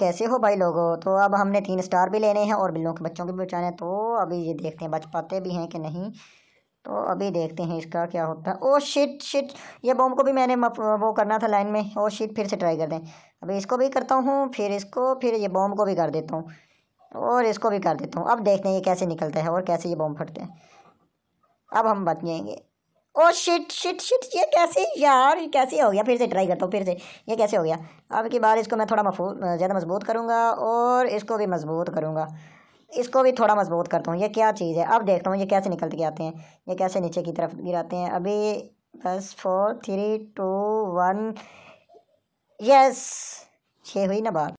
कैसे हो भाई लोगों तो अब हमने तीन स्टार भी लेने हैं और बिल्लों के बच्चों के भी बचाने तो अभी ये देखते हैं बच पाते भी हैं कि नहीं तो अभी देखते हैं इसका क्या होता है ओ शिट शिट ये बॉम्ब को भी मैंने वो करना था लाइन में ओ शिट फिर से ट्राई कर दें अभी इसको भी करता हूँ फिर इसको फिर ये बॉम्ब को भी कर देता हूँ और इसको भी कर देता हूँ अब देखते हैं ये कैसे निकलता है और कैसे ये बॉम्ब फटते हैं अब हम बच जाएंगे ओ शिट शिट शिट ये कैसे यार ये कैसे हो गया फिर से ट्राई करता हूँ फिर से ये कैसे हो गया अब की बार इसको मैं थोड़ा मफू ज़्यादा मजबूत करूँगा और इसको भी मजबूत करूँगा इसको भी थोड़ा मजबूत करता हूँ ये क्या चीज़ है अब देखता हूँ ये कैसे निकल के आते हैं ये कैसे नीचे की तरफ गिराते हैं अभी बस four three two one yes छः हुई ना बात